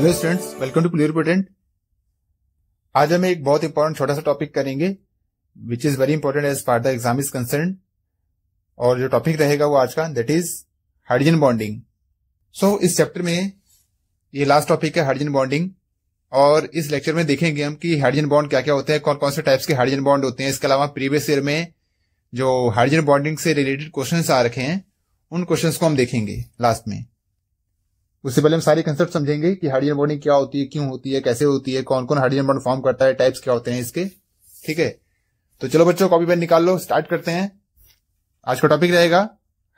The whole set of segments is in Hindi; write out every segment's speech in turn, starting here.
hello students welcome to clear patent आज हम एक बहुत इंपॉर्टेंट छोटा सा टॉपिक करेंगे which is very important as far the exam is concern और जो टॉपिक रहेगा वो आज का that is hydrogen bonding so इस चैप्टर में ये लास्ट टॉपिक है हाइड्रोजन बॉन्डिंग और इस लेक्चर में देखेंगे हम कि हाइड्रोजन बॉन्ड क्या क्या होते हैं कौन कौन से टाइप्स के हाइड्रोजन बॉन्ड होते हैं इसके अलावा प्रीवियस ईयर में जो हाइड्रोजन बॉन्डिंग से रिलेटेड क्वेश्चन आ रखे हैं उन क्वेश्चन को हम देखेंगे लास्ट में उससे पहले हम सारे कंसेप्ट समझेंगे कि हार्डियन बॉन्डिंग क्या होती है क्यों होती है कैसे होती है कौन कौन हार्डियन बॉन्ड फॉर्म करता है टाइप्स क्या होते हैं इसके ठीक है तो चलो बच्चों कॉपी पेन निकाल लो स्टार्ट करते हैं आज का टॉपिक रहेगा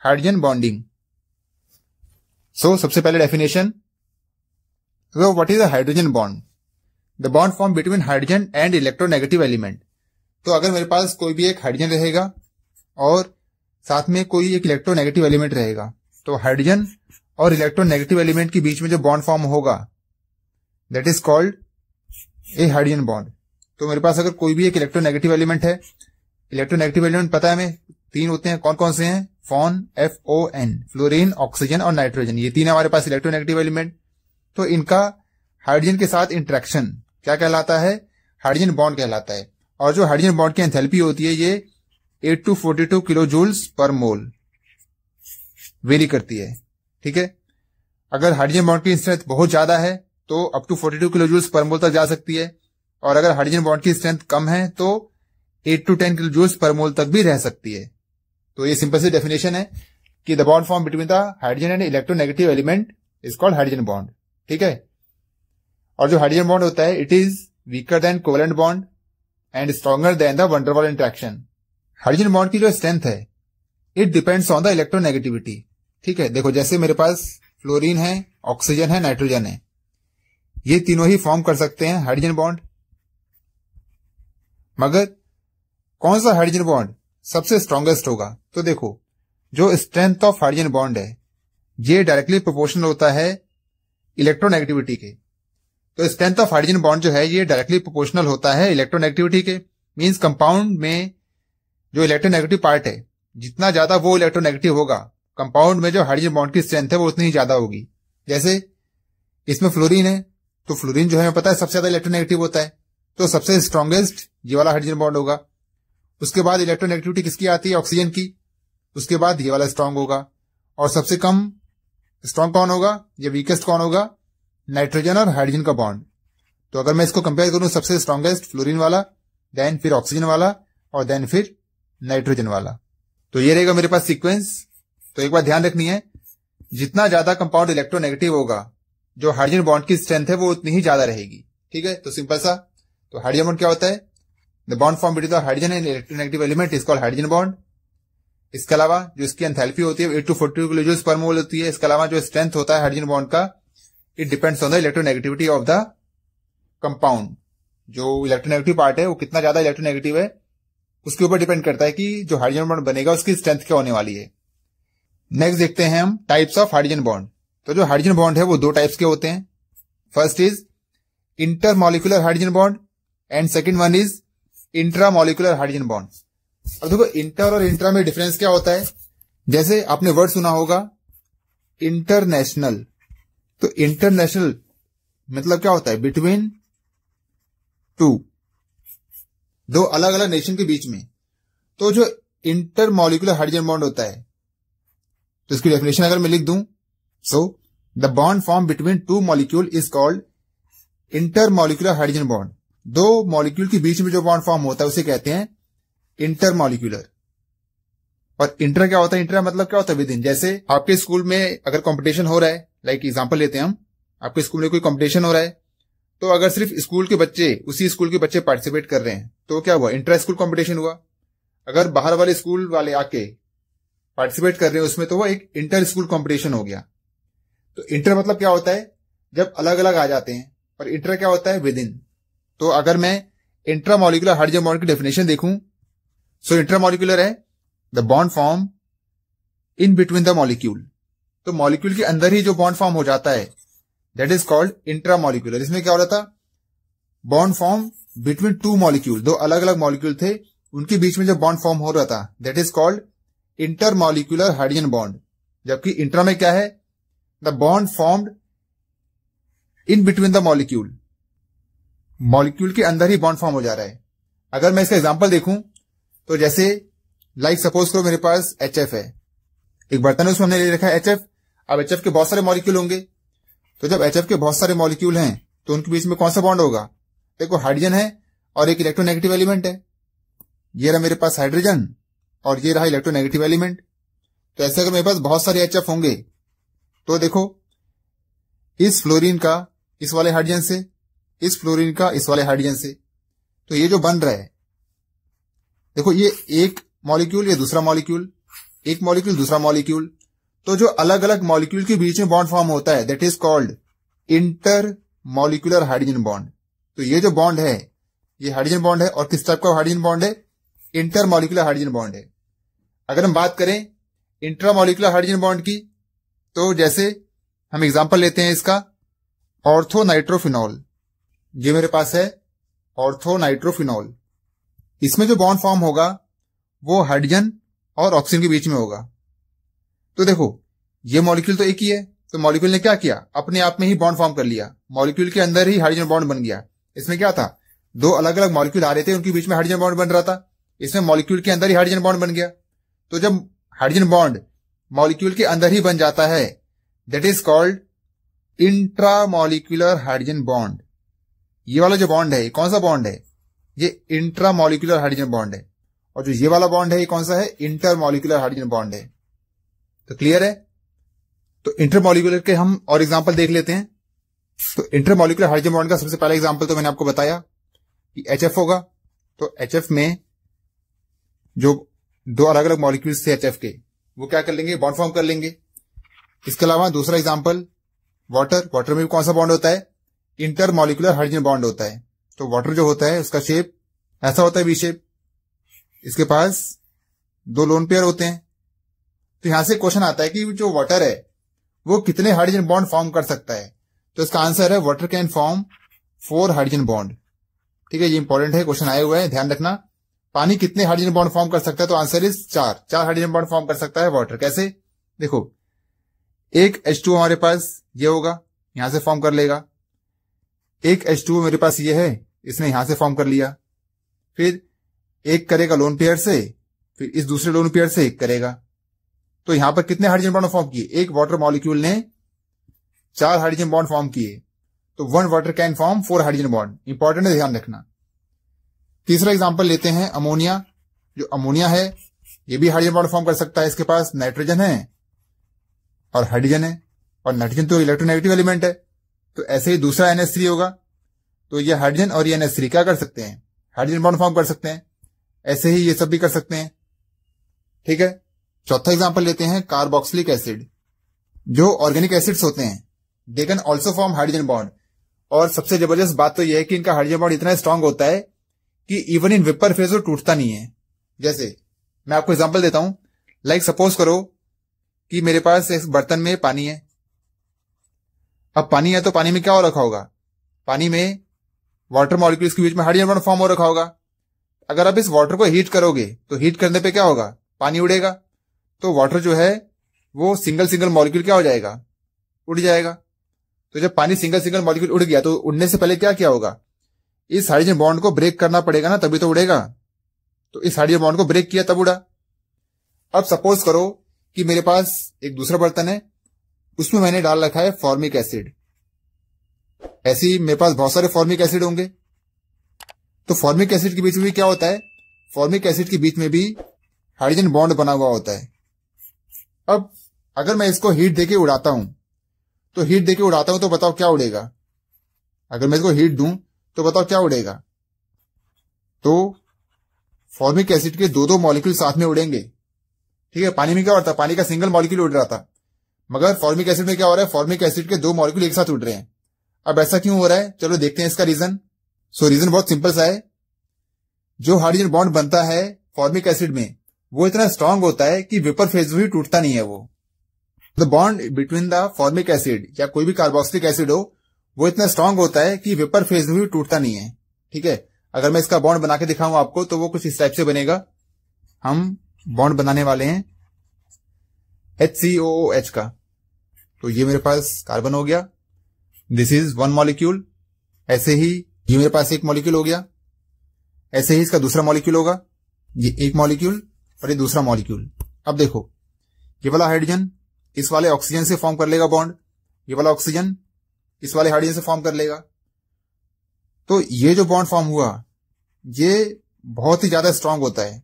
हाइड्रोजन बॉन्डिंग सो सबसे पहले definition so is is hydrogen bond the bond form between hydrogen and electronegative element तो अगर मेरे पास कोई भी एक हाइड्रोजन रहेगा और साथ में कोई एक इलेक्ट्रोनेगेटिव एलिमेंट रहेगा तो हाइड्रोजन और इलेक्ट्रोनेगेटिव एलिमेंट के बीच में जो बॉन्ड फॉर्म होगा that is called a hydrogen bond तो मेरे पास अगर कोई भी एक इलेक्ट्रोनेगेटिव एलिमेंट है इलेक्ट्रोनेगेटिव एलिमेंट पता है हमें तीन होते हैं कौन कौन से हैं FON F O N fluorine oxygen और नाइट्रोजन ये तीन हमारे पास इलेक्ट्रोनेगेटिव एलिमेंट तो इनका हाइड्रोजन के साथ इंट्रैक्शन क्या कहलाता है हाइड्रोजन बॉन्ड कहलाता है और जो हाइड्रोजन बॉन्ड की एंथेल्पी होती है ये eight to forty two kilo joules per mole very करती है ठीक है अगर हाइड्रोजन बॉन्ड की स्ट्रेंथ बहुत ज्यादा है तो अप टू 42 किलो जूस पर मोल तक जा सकती है और अगर हाइड्रोजन बॉन्ड की स्ट्रेंथ कम है तो 8 टू 10 किलो जूस पर मोल तक भी रह सकती है तो ये सिंपल सी डेफिनेशन है कि the bond form between the hydrogen and electronegative element is called hydrogen bond ठीक है और जो हाइड्रोजन बॉन्ड होता है it is weaker than covalent bond and stronger than the van der Waals interaction hydrogen bond की जो स्ट्रेंथ है it depends on the electronegativity ठीक है देखो जैसे मेरे पास फ्लोरीन है ऑक्सीजन है नाइट्रोजन है ये तीनों ही फॉर्म कर सकते हैं हाइड्रोजन बॉन्ड मगर कौन सा हाइड्रोजन बॉन्ड सबसे स्ट्रांगेस्ट होगा तो देखो जो स्ट्रेंथ ऑफ हाइड्रोजन बॉन्ड है ये डायरेक्टली प्रोपोर्शनल होता है इलेक्ट्रोनेगेटिविटी के तो स्ट्रेंथ ऑफ हाइड्रोजन बॉन्ड जो है ये डायरेक्टली प्रोपोर्शनल होता है इलेक्ट्रोनेगेटिविटी के मींस कंपाउंड में जो इलेक्ट्रोनेगेटिव पार्ट है जितना ज्यादा वो इलेक्ट्रोनेगेटिव होगा कंपाउंड में जो हाइड्रोजन बॉन्ड की स्ट्रेंथ है वो उतनी ही ज्यादा होगी जैसे इसमें फ्लोरीन है तो फ्लोरीन जो है हमें पता है सबसे ज्यादा इलेक्ट्रोनेगेटिव होता है तो सबसे स्ट्रांगेस्ट ये वाला हाइड्रोजन बॉन्ड होगा उसके बाद इलेक्ट्रोनेगेटिविटी किसकी आती है ऑक्सीजन की उसके बाद ये वाला स्ट्रांग होगा और सबसे कम स्ट्रांग कौन होगा या वीकेस्ट कौन होगा नाइट्रोजन और हाइड्रोजन का बॉन्ड तो अगर मैं इसको कंपेयर करूं सबसे स्ट्रांगेस्ट फ्लोरीन वाला देन फिर ऑक्सीजन वाला और देन फिर नाइट्रोजन वाला तो ये रहेगा मेरे पास सीक्वेंस तो एक बात ध्यान रखनी है जितना ज्यादा कंपाउंड इलेक्ट्रोनेगेटिव होगा जो हाइड्रोजन बॉन्ड की स्ट्रेंथ है वो उतनी ही ज्यादा रहेगी ठीक है तो सिंपल सा तो हाइड्रोजन बॉन्ड क्या होता है the bond form between the hydrogen and electronegative element is called hydrogen bond इसके अलावा जो इसकी एंथैल्पी होती है एट टू फोर्टी किलो पर मोल होती है इसके अलावा जो स्ट्रेंथ होता है हाइड्रोजन बॉन्ड का it depends on the electronegativity of the compound जो इलेक्ट्रोनेगेटिव पार्ट है वो कितना ज्यादा इलेक्ट्रोनेगेटिव है उसके ऊपर डिपेंड करता है कि जो हाइड्रोजन बॉन्ड बनेगा उसकी स्ट्रेंथ क्या होने वाली है नेक्स्ट देखते हैं हम टाइप्स ऑफ हाइड्रोजन बॉन्ड तो जो हाइड्रोजन बॉन्ड है वो दो टाइप्स के होते हैं first is intermolecular hydrogen bond and second one is intramolecular hydrogen bond अब देखो इंटर और इंट्रा में डिफरेंस क्या होता है जैसे आपने वर्ड सुना होगा इंटरनेशनल तो इंटरनेशनल मतलब क्या होता है बिटवीन टू दो अलग अलग नेशन के बीच में तो जो इंटरमोलिकुलर हाइड्रोजन बॉन्ड होता है तो इसकी डेफिनेशन अगर मैं लिख दूं so the bond form between two molecule is called intermolecular hydrogen bond दो मॉलिक्यूल के बीच में जो बॉन्ड फॉर्म होता है उसे कहते हैं इंटरमोलिकुलर और इंटर क्या होता है इंटर मतलब क्या होता है विदिन जैसे आपके स्कूल में अगर कॉम्पिटिशन हो रहा है लाइक एग्जाम्पल लेते हैं हम आपके स्कूल में कोई कॉम्पिटिशन हो रहा है तो अगर सिर्फ स्कूल के बच्चे उसी स्कूल के बच्चे पार्टिसिपेट कर रहे हैं तो क्या हुआ इंटर स्कूल कॉम्पिटिशन हुआ अगर बाहर वाले स्कूल वाले आके पार्टिसिपेट कर रहे हैं उसमें तो वो एक इंटर स्कूल कॉम्पिटिशन हो गया तो इंटर मतलब क्या होता है जब अलग अलग आ जाते हैं और इंटर क्या होता है विद इन तो अगर मैं इंट्रामोलिकुलर हाइड्रोजन की डेफिनेशन देखूं सो इंट्रामोलिकुलर है the bond form in between the molecule तो मॉलिक्यूल के अंदर ही जो बॉन्ड फॉर्म हो जाता है दैट इज कॉल्ड इंट्रामोलिकुलर इसमें क्या हो रहा था bond form between two molecule दो अलग अलग मॉलिक्यूल थे उनके बीच में जो बॉन्ड फॉर्म हो रहा था that is called intermolecular hydrogen bond जबकि इंट्रा में क्या है the bond formed in between the molecule molecule के अंदर ही बॉन्ड फॉर्म हो जा रहा है अगर मैं इसका एग्जाम्पल देखूं तो जैसे लाइक सपोज करो मेरे पास एच है एक बर्तन है उसमें हमने ले रखा है एच अब एच के बहुत सारे मॉलिक्यूल होंगे तो जब एच के बहुत सारे मॉलिक्यूल हैं तो उनके बीच में कौन सा बॉन्ड होगा देखो हाइड्रोजन है और एक इलेक्ट्रोनेगेटिव एलिमेंट है ये रहा मेरे पास हाइड्रोजन और ये रहा इलेक्ट्रोनेगेटिव एलिमेंट तो ऐसे अगर मेरे पास बहुत सारे एच होंगे तो देखो इस फ्लोरीन का इस वाले हाइड्रोजन से इस फ्लोरीन का इस वाले हाइड्रोजन से तो ये जो बन रहा है देखो ये एक मॉलिक्यूल या दूसरा मॉलिक्यूल एक मॉलिक्यूल दूसरा मॉलिक्यूल तो जो अलग अलग मॉलिक्यूल के बीच में बॉन्ड फॉर्म होता है that is called intermolecular hydrogen bond तो ये जो बॉन्ड है ये हाइड्रोजन बॉन्ड है और किस टाइप का हाइड्रोजन बॉन्ड है इंटरमोलिकुलर हाइड्रोजन बॉन्ड है अगर हम बात करें इंट्रामोलिकुलर हाइड्रोजन बॉन्ड की तो जैसे हम एग्जाम्पल लेते हैं इसका ऑर्थो नाइट्रोफिनॉल ये मेरे पास है ऑर्थो नाइट्रोफिनॉल इसमें जो बॉन्ड फॉर्म होगा वो हाइड्रोजन और ऑक्सीजन के बीच में होगा तो देखो ये मॉलिक्यूल तो एक ही है तो मॉलिक्यूल ने क्या किया अपने आप में ही बॉन्ड फॉर्म कर लिया मॉलिक्यूल के अंदर ही हाइड्रोजन बॉन्ड बन गया इसमें क्या था दो अलग अलग मॉलिक्यूल आ रहे थे उनके बीच में हाइड्रोजन बॉन्ड बन रहा था इसमें मॉलिक्यूल के अंदर ही हाइड्रोजन बॉन्ड बन गया तो जब हाइड्रोजन बॉन्ड मॉलिक्यूल के अंदर ही बन जाता है that is called intramolecular hydrogen bond ये वाला जो बॉन्ड है कौन सा बॉन्ड है ये इंट्रामोलिकुलर हाइड्रोजन बॉन्ड है और जो ये वाला बॉन्ड है ये कौन सा है इंटरमोलिकुलर हाइड्रोजन बॉन्ड है तो क्लियर है तो इंटरमोलिकुलर के हम और एग्जाम्पल देख लेते हैं तो इंटरमोलिकुलर हाइड्रोजन बॉन्ड का सबसे पहला एग्जाम्पल तो मैंने आपको बताया कि एच होगा तो एच में जो दो अलग अलग मॉलिक्यूल्स थे एच के वो क्या कर लेंगे बॉन्ड फॉर्म कर लेंगे इसके अलावा दूसरा एग्जाम्पल वाटर वाटर में भी कौन सा बॉन्ड होता है इंटर मॉलिकुलर हाइड्रोजन बॉन्ड होता है तो वाटर जो होता है उसका शेप ऐसा होता है बी शेप इसके पास दो लोन पेयर होते हैं तो यहां से क्वेश्चन आता है कि जो वाटर है वो कितने हाइड्रोजन बॉन्ड फॉर्म कर सकता है तो इसका आंसर है water can form four hydrogen bond ठीक है ये इंपॉर्टेंट है क्वेश्चन आए हुए हैं ध्यान रखना पानी कितने हाइड्रोजन बॉन्ड फॉर्म कर सकता है तो आंसर इज चार चार हाइड्रोजन बॉन्ड फॉर्म कर सकता है वाटर कैसे देखो एक एच टू हमारे पास ये होगा यहां से फॉर्म कर लेगा एक एच टू मेरे पास ये है इसने यहां से फॉर्म कर लिया फिर एक करेगा लोन पेयर से फिर इस दूसरे लोन पेयर से एक करेगा तो यहां पर कितने हाइड्रोजन बॉन्ड फॉर्म किए एक वाटर मॉलिक्यूल ने चार हाइड्रोजन बॉन्ड फॉर्म किए तो one water can form four hydrogen bond important है ध्यान रखना तीसरा एग्जाम्पल लेते हैं अमोनिया जो अमोनिया है ये भी हाइड्रोजन बॉन्ड फॉर्म कर सकता है इसके पास नाइट्रोजन है और हाइड्रोजन है और नाइट्रोजन तो इलेक्ट्रोनेगेटिव एलिमेंट है तो ऐसे ही दूसरा एनएस थ्री होगा तो ये हाइड्रोजन और ये एनएस थ्री क्या कर सकते हैं हाइड्रोजन बॉन्ड फॉर्म कर सकते हैं ऐसे ही ये सब भी कर सकते हैं ठीक है चौथा एग्जाम्पल लेते हैं कार्बोक्सिलिक एसिड जो ऑर्गेनिक एसिड्स होते हैं they can also form hydrogen bond और सबसे जबरदस्त बात तो यह है कि इनका हाइड्रोजन बॉन्ड इतना स्ट्रांग होता है कि इवन इन विपर फेज टूटता नहीं है जैसे मैं आपको एग्जाम्पल देता हूं लाइक सपोज करो कि मेरे पास एक बर्तन में पानी है अब पानी है तो पानी में क्या हो रखा होगा पानी में वाटर मॉलिक्यूल्स के बीच में हाइड्रोजन बॉन्ड फॉर्म हो रखा होगा अगर आप इस वाटर को हीट करोगे तो हीट करने पे क्या होगा पानी उड़ेगा तो वाटर जो है वो सिंगल सिंगल मॉलिक्यूल क्या हो जाएगा उड़ जाएगा तो जब पानी सिंगल सिंगल मॉलिक्यूल उड़ गया तो उड़ने से पहले क्या क्या होगा इस हाइड्रोजन बॉन्ड को ब्रेक करना पड़ेगा ना तभी तो उड़ेगा तो इस हाइड्रोजन बॉन्ड को ब्रेक किया तब उड़ा अब सपोज करो कि मेरे पास एक दूसरा बर्तन है उसमें मैंने डाल रखा है फॉर्मिक एसिड ऐसे ही मेरे पास बहुत सारे फॉर्मिक एसिड होंगे तो फॉर्मिक एसिड के बीच में भी क्या होता है फॉर्मिक एसिड के बीच में भी हाइड्रोजन बॉन्ड बना हुआ होता है अब अगर मैं इसको हीट देके उड़ाता हूं तो हीट देके उड़ाता हूं तो बताओ क्या उड़ेगा अगर मैं इसको हीट दूं तो बताओ क्या उड़ेगा तो फॉर्मिक एसिड के दो दो मॉलिक्यूल साथ में उड़ेंगे ठीक है पानी में क्या होता है पानी का सिंगल मॉलिक्यूल उड़ रहा था मगर फॉर्मिक एसिड में क्या हो रहा है फॉर्मिक एसिड के दो मॉलिक्यूल एक साथ उड़ रहे हैं अब ऐसा क्यों हो रहा है चलो देखते हैं इसका रीजन सो रीजन बहुत सिंपल सा है जो हाइड्रोजन बॉन्ड बनता है फॉर्मिक एसिड में वो इतना स्ट्रांग होता है कि वेपर फेज भी टूटता नहीं है वो the bond between the formic acid या कोई भी कार्बोक्सिलिक एसिड हो वो इतना स्ट्रांग होता है कि वेपर फेज में भी टूटता नहीं है ठीक है अगर मैं इसका बॉन्ड बना के दिखाऊं आपको तो वो कुछ इस टाइप से बनेगा हम बॉन्ड बनाने वाले हैं एच सी ओ एच का तो ये मेरे पास कार्बन हो गया दिस इज वन मॉलिक्यूल ऐसे ही ये मेरे पास एक मॉलिक्यूल हो गया ऐसे ही इसका दूसरा मॉलिक्यूल होगा ये एक मॉलिक्यूल और ये दूसरा मॉलिक्यूल अब देखो ये वाला हाइड्रोजन इस वाले ऑक्सीजन से फॉर्म कर लेगा बॉन्ड ये वाला ऑक्सीजन इस वाले हाइड्रोजन से फॉर्म कर लेगा तो ये जो बॉन्ड फॉर्म हुआ ये बहुत ही ज्यादा स्ट्रांग होता है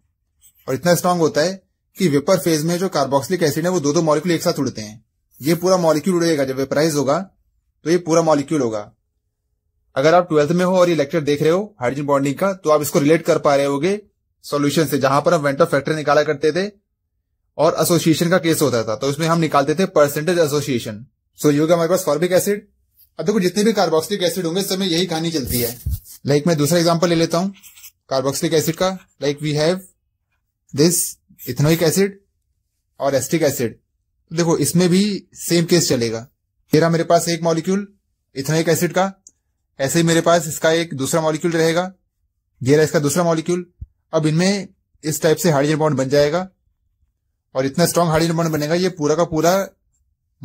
और इतना स्ट्रांग होता है कि वेपर फेज में जो कार्बोक्सिलिक एसिड है वो दो दो मॉलिक्यूल एक साथ उड़ते हैं ये पूरा मॉलिक्यूल उड़ेगा जब वेपराइज होगा तो ये पूरा मॉलिक्यूल होगा अगर आप ट्वेल्थ में हो और ये लेक्चर देख रहे हो हाइड्रोजन बॉन्डिंग का तो आप इसको रिलेट कर पा रहे होगे सॉल्यूशन से जहां पर हम वेंटो फैक्टर निकाला करते थे और एसोसिएशन का केस होता था तो उसमें हम निकालते थे परसेंटेज एसोसिएशन सो योग हमारे पास फॉर्बिक एसिड अब देखो जितने भी कार्बोक्सिलिक एसिड होंगे समय यही कहानी चलती है लाइक मैं दूसरा एग्जाम्पल ले लेता हूँ कार्बोक्सिलिक एसिड का like we have this ethanoic acid और एस्टिक एसिड देखो इसमें भी सेम केस चलेगा तेरा मेरे पास एक मॉलिक्यूल इथनोइक एसिड का ऐसे ही मेरे पास इसका एक दूसरा मॉलिक्यूल रहेगा गेरा इसका दूसरा मॉलिक्यूल अब इनमें इस टाइप से हाइड्रोजन बॉन्ड बन जाएगा और इतना स्ट्रांग हाइड्रोजन बॉन्ड बनेगा ये पूरा का पूरा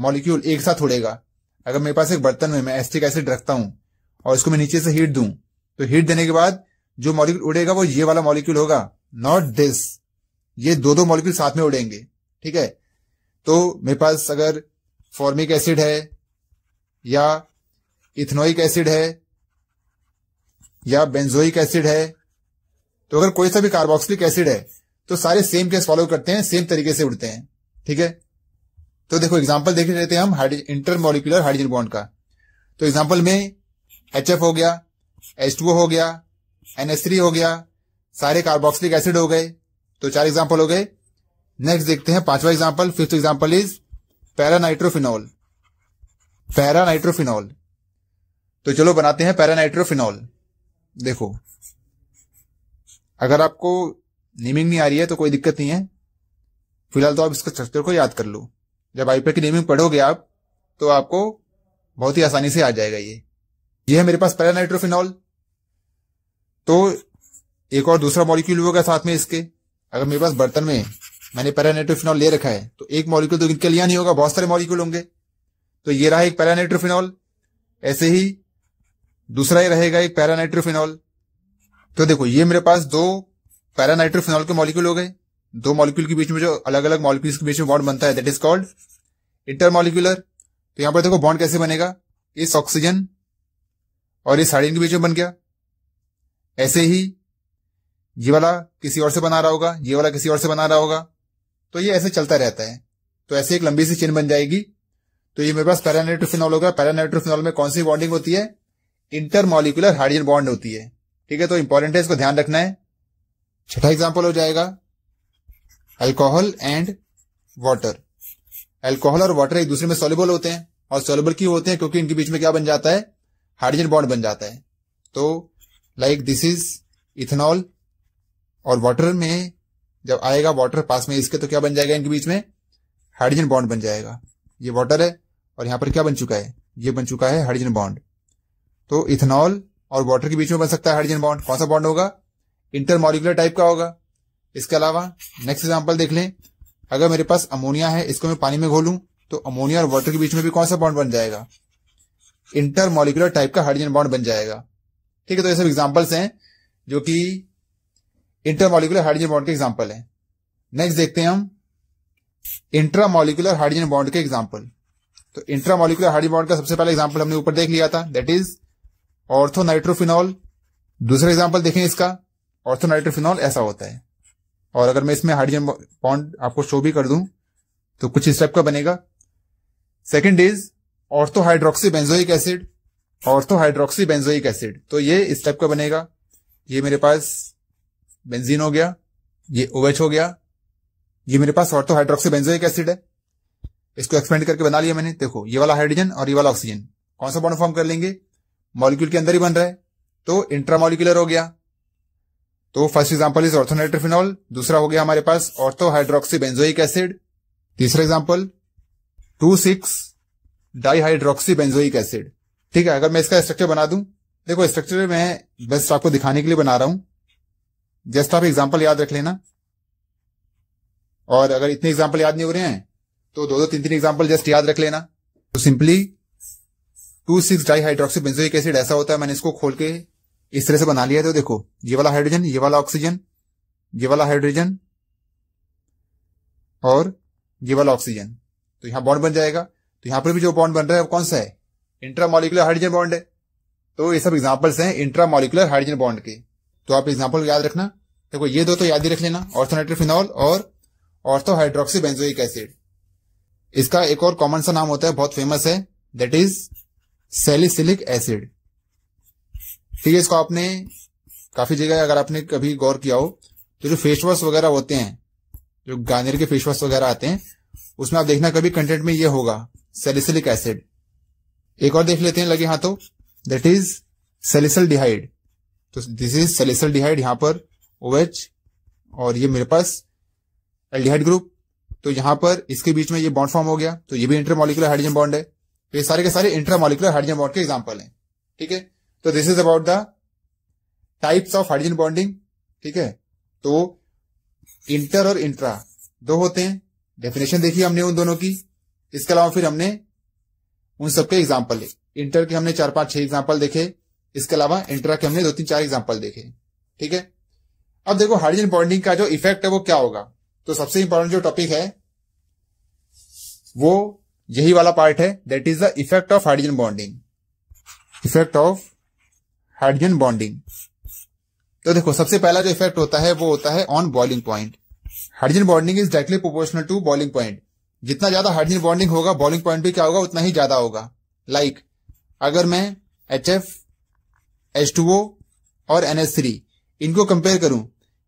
मॉलिक्यूल एक साथ उड़ेगा अगर मेरे पास एक बर्तन में मैं एस्टिक एसिड रखता हूं और इसको मैं नीचे से हीट दूं तो हीट देने के बाद जो मॉलिक्यूल उड़ेगा वो ये वाला मॉलिक्यूल होगा नॉट दिस ये दो दो मॉलिक्यूल साथ में उड़ेंगे ठीक है तो मेरे पास अगर फॉर्मिक एसिड है या इथनोइक एसिड है या बेंजोइक एसिड है तो अगर कोई सा भी कार्बोक्सिलिक एसिड है तो सारे सेम केस फॉलो करते हैं सेम तरीके से उड़ते हैं ठीक है तो देखो एग्जाम्पल देख लेते हैं हम इंटरमोलिकुलर हाइड्रोजन बॉन्ड का तो एग्जाम्पल में एच हो गया एच हो गया एन हो गया सारे कार्बोक्सिलिक एसिड हो गए तो चार एग्जाम्पल हो गए नेक्स्ट देखते हैं पांचवा example fifth example is paranitrophenol paranitrophenol तो चलो बनाते हैं पैरानाइट्रोफिनॉल देखो अगर आपको नीमिंग नहीं आ रही है तो कोई दिक्कत नहीं है फिलहाल तो आप इसका स्ट्रक्चर को याद कर लो जब आईपीएल की नेमिंग पढ़ोगे आप तो आपको बहुत ही आसानी से आ जाएगा ये ये है मेरे पास पहला नाइट्रोफिनॉल तो एक और दूसरा मॉलिक्यूल होगा साथ में इसके अगर मेरे पास बर्तन में मैंने नाइट्रोफिनॉल ले रखा है तो एक मॉलिक्यूल तो इनके लिया नहीं होगा बहुत सारे मॉलिक्यूल होंगे तो ये रहा एक पैरानाइट्रोफिनॉल ऐसे ही दूसरा ही रहेगा एक पैरानाइट्रोफिनॉल तो देखो ये मेरे पास दो पैरानाइट्रोफिनॉल के मॉलिक्यूल हो गए दो मॉलिक्यूल के बीच में जो अलग अलग मॉलिक्यूल्स के बीच में बॉन्ड बनता है दैट इज कॉल्ड इंटरमॉलिक्यूलर तो यहां पर देखो बॉन्ड कैसे बनेगा इस ऑक्सीजन और इस हाइड्रोजन के बीच में बन गया ऐसे ही ये वाला किसी और से बना रहा होगा ये वाला किसी और से बना रहा होगा तो ये ऐसे चलता रहता है तो ऐसे एक लंबी सी चेन बन जाएगी तो ये मेरे पास पैरानाइट्रोफिनॉल होगा पैरानाइट्रोफिनॉल में कौन सी बॉन्डिंग होती है इंटरमॉलिकुलर हाइड्रोजन बॉन्ड होती है ठीक है तो इंपॉर्टेंट है इसको ध्यान रखना है छठा एग्जाम्पल हो जाएगा अल्कोहल एंड वाटर अल्कोहल और वाटर एक दूसरे में सोलेबल होते हैं और सोलबल क्यों होते हैं क्योंकि इनके बीच में क्या बन जाता है हाइड्रोजन बॉन्ड बन जाता है तो लाइक दिस इज इथेनॉल और वाटर में जब आएगा वाटर पास में इसके तो क्या बन जाएगा इनके बीच में हाइड्रोजन बॉन्ड बन जाएगा ये वाटर है और यहां पर क्या बन चुका है ये बन चुका है हाइड्रोजन बॉन्ड तो इथेनॉल और वाटर के बीच में बन सकता है हाइड्रोजन बॉन्ड कौन सा बॉन्ड होगा इंटरमोलिकुलर टाइप का होगा इसके अलावा नेक्स्ट एग्जाम्पल देख लें अगर मेरे पास अमोनिया है इसको मैं पानी में घोलूं तो अमोनिया और वाटर के बीच में भी कौन सा बॉन्ड बन जाएगा इंटरमोलिकुलर टाइप का हाइड्रोजन बॉन्ड बन जाएगा ठीक है तो ये सब एग्जाम्पल्स हैं जो कि इंटरमोलिकुलर हाइड्रोजन बॉन्ड के एग्जाम्पल है नेक्स्ट देखते हैं हम इंट्रामोलिकुलर हाइड्रोजन बॉन्ड के एग्जाम्पल तो इंट्रामोलिकुलर हाइड्रोजन बॉन्ड का सबसे पहला एग्जाम्पल हमने ऊपर देख लिया था दैट इज ऑर्थोनाइट्रोफिनॉल दूसरा एग्जाम्पल देखें इसका ऑर्थोनाइट्रोफिनॉल ऐसा होता है और अगर मैं इसमें हाइड्रोजन बॉन्ड आपको शो भी कर दूं तो कुछ इस टाइप का बनेगा second is orthohydroxy benzoic acid orthohydroxy benzoic acid तो ये इस टाइप का बनेगा ये मेरे पास बेंजीन हो गया ये ओवेच हो गया ये मेरे पास ऑर्थोहाइड्रोक्सी बेंजोइक एसिड है इसको एक्सपेंड करके बना लिया मैंने देखो ये वाला हाइड्रोजन और ये वाला ऑक्सीजन कौन सा बॉन्ड फॉर्म कर लेंगे मॉलिक्यूल के अंदर ही बन रहा है तो इंट्रामोलिकुलर हो गया तो फर्स्ट एग्जाम्पल इज ऑर्थोनाइट्रोफिनॉल दूसरा हो गया हमारे पास ऑर्थो हाइड्रोक्सी बेंजोइक एसिड तीसरा example two six dihydroxy benzoic acid ठीक है अगर मैं इसका स्ट्रक्चर बना दूं देखो स्ट्रक्चर मैं बस आपको दिखाने के लिए बना रहा हूं जस्ट आप एग्जाम्पल याद रख लेना और अगर इतने एग्जाम्पल याद नहीं हो रहे हैं तो दो दो तीन तीन एग्जाम्पल जस्ट याद रख लेना तो simply two six di hydroxy benzoic acid ऐसा होता है मैंने इसको खोल के इस तरह से बना लिया तो देखो ये वाला हाइड्रोजन ये वाला ऑक्सीजन ये वाला हाइड्रोजन और ये वाला ऑक्सीजन तो यहां बॉन्ड बन जाएगा तो यहां पर भी जो बॉन्ड बन रहा है वो कौन सा है इंट्रामोलिकुलर हाइड्रोजन बॉन्ड है तो ये सब एग्जाम्पल्स हैं इंट्रामोलिकुलर हाइड्रोजन बॉन्ड के तो आप एग्जाम्पल याद रखना देखो ये दो तो याद ही रख लेना ऑर्थोनाइट्रोफिनॉल और ऑर्थोहाइड्रोक्सी बेंजोइक एसिड इसका एक और कॉमन सा नाम होता है बहुत फेमस है दैट इज सेलिसिलिक एसिड ठीक है इसको आपने काफी जगह अगर आपने कभी गौर किया हो तो जो फेस वॉश वगैरह होते हैं जो गार्नियर के फेस वॉश वगैरह आते हैं उसमें आप देखना कभी कंटेंट में ये होगा सेलिसिलिक एसिड एक और देख लेते हैं लगे हाथों दैट इज सेलिसल डिहाइड तो दिस इज सेलिसल डिहाइड यहां पर ओएच और ये मेरे पास एल्डिहाइड ग्रुप तो यहां पर इसके बीच में ये बॉन्ड फॉर्म हो गया तो ये भी इंटरमोलिकुलर हाइड्रोजन बॉन्ड है तो ये सारे के सारे इंटरमोलिकुलर हाइड्रोजन बॉन्ड के एग्जाम्पल हैं ठीक है तो this is about the types of hydrogen bonding ठीक है तो इंटर और इंट्रा दो होते हैं डेफिनेशन देखी हमने उन दोनों की इसके अलावा फिर हमने उन सबके एग्जाम्पल ले इंटर के हमने चार पांच छह एग्जाम्पल देखे इसके अलावा इंट्रा के हमने दो तीन चार एग्जाम्पल देखे ठीक है अब देखो हाइड्रोजन बॉन्डिंग का जो इफेक्ट है वो क्या होगा तो सबसे इंपॉर्टेंट जो टॉपिक है वो यही वाला पार्ट है that is the effect of hydrogen bonding effect of hydrogen bonding तो देखो सबसे पहला जो इफेक्ट होता है वो होता है on boiling point hydrogen bonding is directly proportional to boiling point जितना ज्यादा हाइड्रोजन बॉन्डिंग होगा बॉइलिंग पॉइंट भी क्या होगा उतना ही ज्यादा होगा लाइक like, अगर मैं H F H two O और एन एस थ्री इनको कंपेयर करूं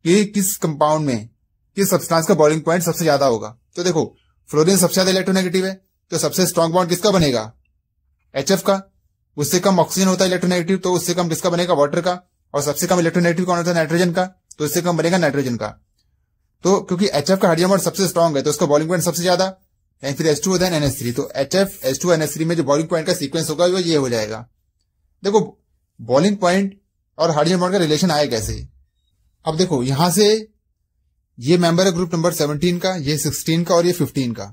कि किस कंपाउंड में किस सब्सटेंस का बॉइलिंग पॉइंट सबसे ज्यादा होगा तो देखो फ्लोरिन सबसे ज्यादा इलेक्ट्रोनेगेटिव है तो सबसे स्ट्रॉन्ग बॉन्ड किसका बनेगा एच का उससे कम ऑक्सीजन होता है इलेक्ट्रोनेगेटिव तो उससे कम किसका बनेगा वाटर का और सबसे कम इलेक्ट्रोनेगेटिव कौन होता है नाइट्रोजन का तो उससे कम बनेगा नाइट्रोजन का तो क्योंकि एच का हाइड्रोमर सबसे स्ट्रॉन्ग है तो उसका बॉलिंग पॉइंट सबसे ज्यादा एंड फिर S two then NS three तो H F S two NS three में जो बॉलिंग पॉइंट का सीक्वेंस होगा वो ये हो जाएगा देखो बॉलिंग पॉइंट और बॉन्ड का रिलेशन आया कैसे अब देखो यहां से ये मेंबर है ग्रुप नंबर 17 का ये 16 का और ये 15 का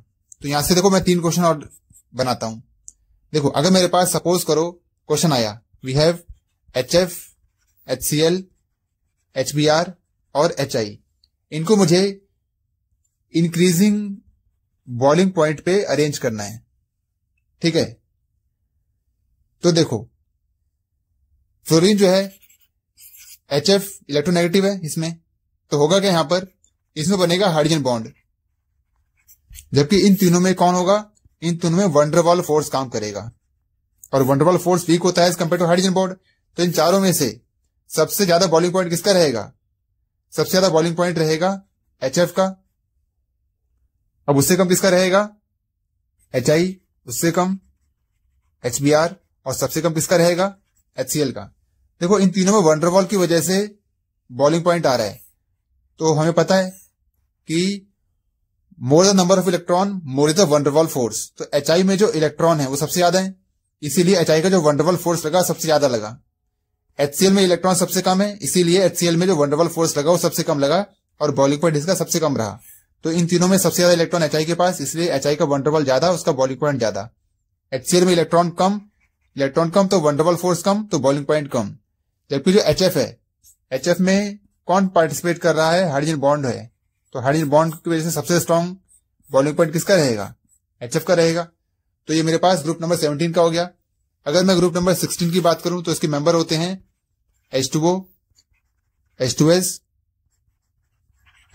तो यहां से देखो मैं तीन क्वेश्चन और बनाता हूं देखो अगर मेरे पास सपोज करो क्वेश्चन आया we have H F H C L H B R और एच आई इनको मुझे इंक्रीजिंग बॉलिंग पॉइंट पे अरेंज करना है ठीक है तो देखो फ्लोरीन जो है एच एफ इलेक्ट्रोनेगेटिव है इसमें तो होगा क्या यहां पर इसमें बनेगा हाइड्रोजन बॉन्ड जबकि इन तीनों में कौन होगा इन दोनों में वंडरवॉल फोर्स काम करेगा और वंडरवॉल फोर्स वीक होता है as compare to hydrogen bond तो इन चारों में से सबसे ज्यादा बॉलिंग पॉइंट किसका रहेगा सबसे ज्यादा बॉलिंग पॉइंट रहेगा एच का अब उससे कम किसका रहेगा एच उससे कम एच और सबसे कम किसका रहेगा एच का देखो इन तीनों में वंडरवॉल की वजह से बॉलिंग पॉइंट आ रहा है तो हमें पता है कि more the number of electron more is the van der Waals force तो एच में जो इलेक्ट्रॉन है वो सबसे ज्यादा है इसीलिए एच का जो वंडरवॉल फोर्स लगा सबसे ज्यादा लगा एच में इलेक्ट्रॉन सबसे कम है इसीलिए एच में जो वंडरवॉल फोर्स लगा वो सबसे कम लगा और बॉलिंग पॉइंट इसका सबसे कम रहा तो इन तीनों में सबसे ज्यादा इलेक्ट्रॉन एच के पास इसलिए एच का वंडरवॉल ज्यादा उसका बॉलिंग पॉइंट ज्यादा एच में इलेक्ट्रॉन कम इलेक्ट्रॉन कम तो वंडरवॉल फोर्स कम तो बॉलिंग पॉइंट कम जबकि जो एच है एच में कौन पार्टिसिपेट कर रहा है हाइड्रोजन बॉन्ड है तो हाइड्रोजन बॉन्ड की वजह से सबसे स्ट्रॉन्ग बॉलिंग पॉइंट किसका रहेगा एच का रहेगा तो ये मेरे पास ग्रुप नंबर सेवनटीन का हो गया अगर मैं ग्रुप नंबर सिक्सटीन की बात करूं तो इसके मेंबर होते हैं H two O H two S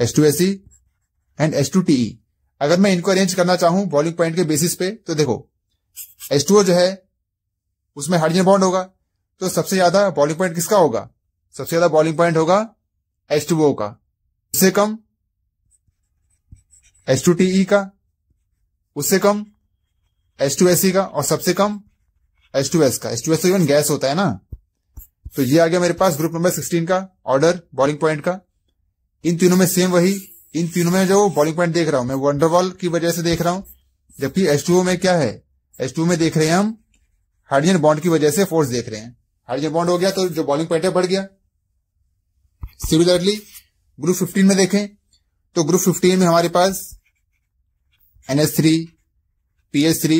H two S and H two T अगर मैं इनको अरेंज करना चाहूं बॉलिंग पॉइंट के बेसिस पे तो देखो एच टू ओ जो है उसमें हाइड्रोजन बॉन्ड होगा तो सबसे ज्यादा बॉलिंग पॉइंट किसका होगा सबसे ज्यादा बॉलिंग पॉइंट होगा एच टू ओ का इससे कम एस टू टी ई का उससे कम एस टू एस का और सबसे कम एस टू एस का S two S even gas होता है ना तो ये आ गया मेरे पास ग्रुप नंबर सिक्सटीन का ऑर्डर बॉलिंग पॉइंट का इन तीनों में सेम वही इन तीनों में जो बॉलिंग पॉइंट देख रहा हूं मैं वंडरवॉल की वजह से देख रहा हूं जबकि एस में क्या है एस में देख रहे हैं हम हाइड्रोजन बॉन्ड की वजह से फोर्स देख रहे हैं हाइड्रोजन बॉन्ड हो गया तो जो बॉलिंग पॉइंट है बढ़ गया सिमिलरली ग्रुप 15 में देखें तो ग्रुप 15 में हमारे पास N S three P S three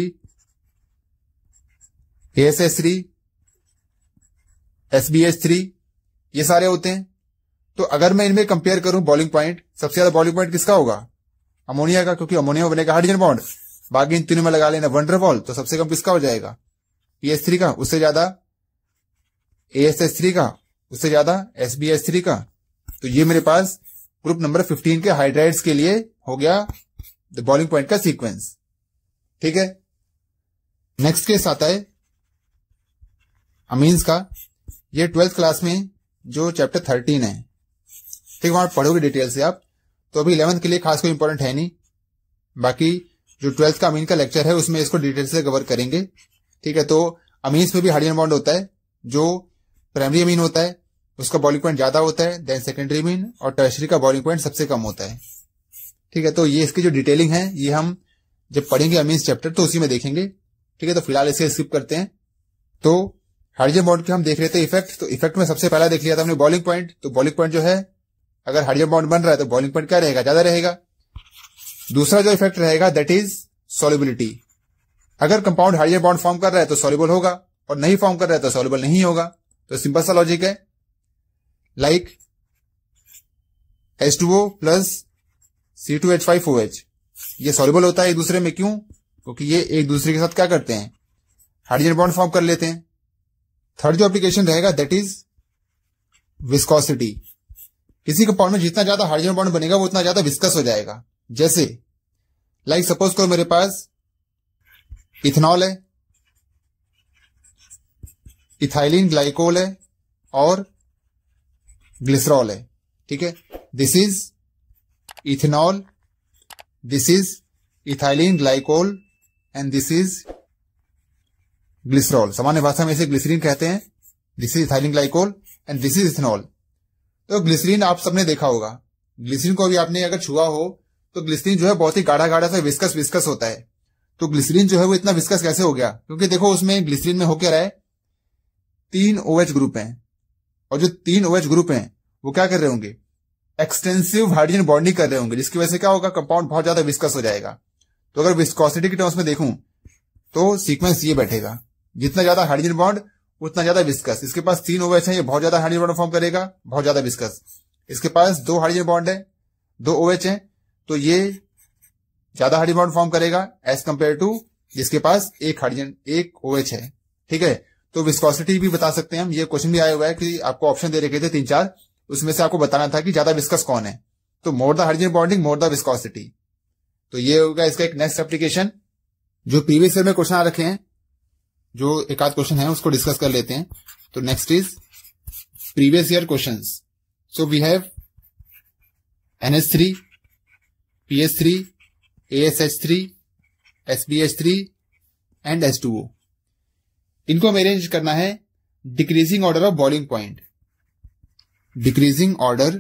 S S three S B S three ये सारे होते हैं तो अगर मैं इनमें कंपेयर करूं बॉलिंग पॉइंट सबसे ज्यादा बॉलिंग पॉइंट किसका होगा अमोनिया का क्योंकि अमोनिया बनेगा हाइड्रोजन बॉन्ड बाकी इन तीनों में लगा लेना वंडरबॉल तो सबसे कम किसका हो जाएगा पीएस थ्री का उससे ज्यादा एएसएस थ्री का उससे ज्यादा एसबीएस थ्री का तो ये मेरे पास ग्रुप नंबर फिफ्टीन के हाइड्राइड्स के लिए हो गया द बॉलिंग पॉइंट का सीक्वेंस ठीक है नेक्स्ट केस आता है अमीन्स का ये ट्वेल्थ क्लास में जो चैप्टर थर्टीन है ठीक है वहां पढ़ोगे डिटेल से आप तो अभी इलेवंथ के लिए खास कोई इंपॉर्टेंट है नहीं बाकी जो ट्वेल्थ का अमीन का लेक्चर है उसमें इसको डिटेल से कवर करेंगे ठीक है तो अमीन्स में भी हार्डियन बॉन्ड होता है जो प्राइमरी अमीन होता है उसका बॉलिंग पॉइंट ज्यादा होता है देन सेकेंडरी अमीन और टर्शरी का बॉलिंग पॉइंट सबसे कम होता है ठीक है तो ये इसकी जो डिटेलिंग है ये हम जब पढ़ेंगे अमीन चैप्टर तो उसी में देखेंगे ठीक है तो फिलहाल इसे स्किप करते हैं तो हाइड्रोजन बॉन्ड के हम देख रहे थे इफेक्ट तो इफेक्ट में सबसे पहला देख लिया था हमने बॉलिंग पॉइंट तो बॉलिंग पॉइंट जो है अगर हाइड्रोजन बॉन्ड बन रहा है तो बॉलिंग पॉइंट क्या रहेगा ज्यादा रहेगा दूसरा जो इफेक्ट रहेगा दैट इज सॉलिबिलिटी अगर कंपाउंड हाइड्रोजन बॉन्ड फॉर्म कर रहा है तो सोलिबल होगा और नहीं फॉर्म कर रहा है तो सॉलिबल नहीं होगा तो सिंपल सा लॉजिक है like H two O plus C two H five O H ये सॉल्यूबल होता है एक दूसरे में क्यों क्योंकि ये एक दूसरे के साथ क्या करते हैं हाइड्रोजन बॉन्ड फॉर्म कर लेते हैं थर्ड जो एप्लीकेशन रहेगा दैट इज विस्कोसिटी किसी कंपाउंड में जितना ज्यादा हाइड्रोजन बॉन्ड बनेगा वो उतना ज्यादा विस्कस हो जाएगा जैसे लाइक सपोज करो मेरे पास इथेनॉल है इथाइलिन ग्लाइकोल है और ग्लिसरॉल है ठीक है this is ethanol this is ethylene glycol and this is glycerol सामान्य भाषा में इसे ग्लिसरीन कहते हैं this is ethylene glycol and this is ethanol तो ग्लिसरीन आप सबने देखा होगा ग्लिसरीन को भी आपने अगर छुआ हो तो ग्लिसरीन जो है बहुत ही गाढ़ा गाढ़ा सा विस्कस विस्कस होता है तो ग्लिसरीन जो है वो इतना विस्कस कैसे हो गया क्योंकि देखो उसमें ग्लिसरीन में हो क्या रहा है तीन ओ ग्रुप हैं और जो तीन ओ ग्रुप हैं वो क्या कर रहे होंगे एक्सटेंसिव हाइड्रोजन बॉन्डिंग कर रहे होंगे जिसकी वजह से क्या होगा कंपाउंड बहुत ज्यादा विस्कस हो जाएगा तो अगर विस्कोसिटी के टर्म्स में देखूं तो सीक्वेंस ये बैठेगा जितना ज्यादा हाइड्रोजन बॉन्ड उतना ज्यादा विस्कस इसके पास तीन ओवेच है ये बहुत ज्यादा हाइड्रोजन बॉन्ड फॉर्म करेगा बहुत ज्यादा विस्कस इसके पास दो हाइड्रोजन बॉन्ड है दो ओवेच है तो ये ज्यादा हाइड्रोजन बॉन्ड फॉर्म करेगा एज कंपेयर टू जिसके पास एक हाइड्रोजन एक ओवेच है ठीक है तो विस्कोसिटी भी बता सकते हैं हम ये क्वेश्चन भी आया हुआ है कि आपको ऑप्शन दे रखे थे तीन चार उसमें से आपको बताना था कि ज्यादा विस्कस कौन है तो more the hydrogen bonding more the viscosity तो ये होगा इसका एक नेक्स्ट एप्लीकेशन जो प्रीवियस ईयर में क्वेश्चन आ रखे हैं जो एक आध क्वेश्चन है उसको डिस्कस कर लेते हैं तो next is previous year question so we have NS three P S three A S H three S B H three and S two O इनको हमें अरेंज करना है decreasing order of boiling point decreasing order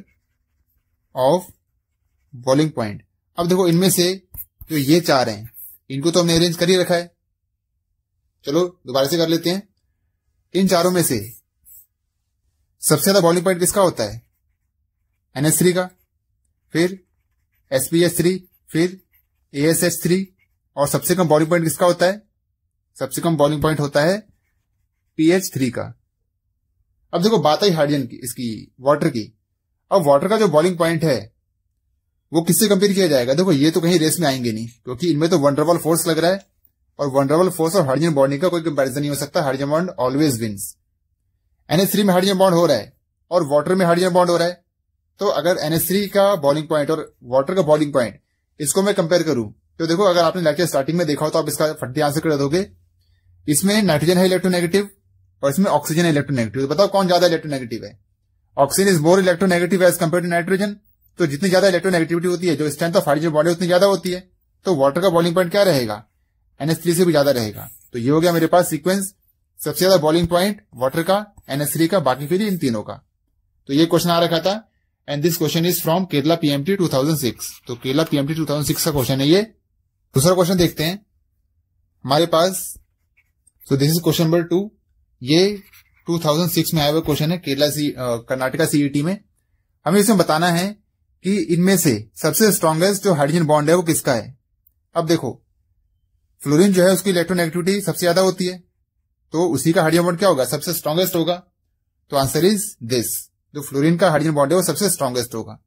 of boiling point अब देखो इनमें से जो ये चार हैं इनको तो हमने अरेंज कर ही रखा है चलो दोबारा से कर लेते हैं इन चारों में से सबसे ज्यादा बॉलिंग पॉइंट किसका होता है एनएस थ्री का फिर एस पी एस थ्री फिर ए एस एस थ्री और सबसे कम बॉलिंग पॉइंट किसका होता है सबसे कम बॉलिंग पॉइंट होता है पीएच थ्री का अब देखो बात आई हार्डियन की इसकी वाटर की अब वाटर का जो बॉलिंग पॉइंट है वो किससे कंपेयर किया जाएगा देखो ये तो कहीं रेस में आएंगे नहीं क्योंकि इनमें तो वंडरबल फोर्स लग रहा है और वंडरबल फोर्स और हार्डियन बॉन्डिंग का कोई कंपेरिजन नहीं हो सकता hydrogen bond always wins NS में हार्डियन बॉन्ड हो रहा है और वाटर में हार्डियन बॉन्ड हो रहा है तो अगर एनएस का बॉलिंग पॉइंट और वाटर का बॉलिंग पॉइंट इसको मैं कंपेयर करूं तो देखो अगर आपने लेक्चर स्टार्टिंग में देखा हो तो आप इसका फटी आंसर कर दोगे इसमें नाइट्रोजन है इलेक्ट्रोनेगेटिव और इसमें ऑक्सीजन इलेक्ट्रोनेगेटिव तो बताओ कौन ज्यादा इलेक्ट्रोनेगेटिव है oxygen is more electronegative as compare to nitrogen तो जितनी ज्यादा इलेक्ट्रोनेगेटिविटी होती है जो स्ट्रेंथ ऑफ हाइड्रोजन बॉडी उतनी ज्यादा होती है तो वाटर का बॉलिंग पॉइंट क्या रहेगा एनएस थ्री से भी ज्यादा रहेगा तो ये हो गया मेरे पास सिक्वेंस सबसे ज्यादा बॉलिंग पॉइंट वाटर का एनएस थ्री का बाकी फिर इन तीनों का तो ये क्वेश्चन आ रखा था and this question is from Kerala PMT 2006 तो केरला पीएमटी 2006 का क्वेश्चन है ये दूसरा क्वेश्चन देखते हैं हमारे पास so this is question number two ये 2006 में आया हुआ क्वेश्चन है Kerala C Karnataka CET e में हमें इसमें बताना है कि इनमें से सबसे स्ट्रांगेस्ट जो हाइड्रोजन बॉन्ड है वो किसका है अब देखो फ्लोरिन जो है उसकी इलेक्ट्रोनेगेटिविटी सबसे ज्यादा होती है तो उसी का हाइड्रोजन बॉन्ड क्या होगा सबसे स्ट्रांगेस्ट होगा तो आंसर इज दिस जो फ्लोरिन का हाइड्रोजन बॉन्ड है वो सबसे स्ट्रांगेस्ट होगा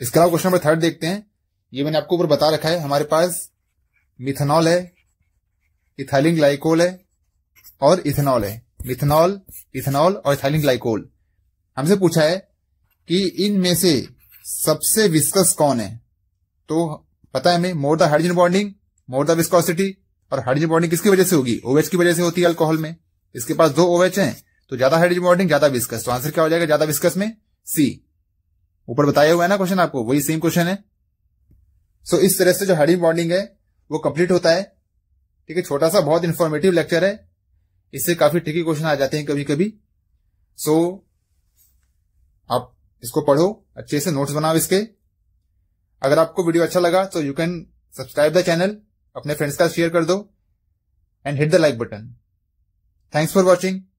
इसके अलावा क्वेश्चन नंबर थर्ड देखते हैं ये मैंने आपको ऊपर बता रखा है हमारे पास मिथेनॉल है इथाइलिन ग्लाइकोल है और इथेनॉल है मिथेनॉल इथेनॉल और इथाइलिन ग्लाइकोल हमसे पूछा है कि इनमें से सबसे विस्कस कौन है तो पता है हमें more the hydrogen bonding more the viscosity और हाइड्रोजन बॉन्डिंग किसकी वजह से होगी ओवेच की वजह से होती है अल्कोहल में इसके पास दो ओवेच है तो ज्यादा हाइड्रोजन बॉन्डिंग ज्यादा विस्कस तो आंसर क्या हो जाएगा ज्यादा विस्कस में सी ऊपर बताया हुआ है ना क्वेश्चन आपको वही सेम क्वेश्चन है सो so, इस तरह से जो हाइड्रोजन बॉन्डिंग है वो कंप्लीट होता है ठीक है छोटा सा बहुत इन्फॉर्मेटिव लेक्चर है इससे काफी ट्रिकी क्वेश्चन आ जाते हैं कभी कभी सो so, आप इसको पढ़ो अच्छे से नोट्स बनाओ इसके अगर आपको वीडियो अच्छा लगा तो you can subscribe the channel अपने फ्रेंड्स का शेयर कर दो and hit the like button thanks for watching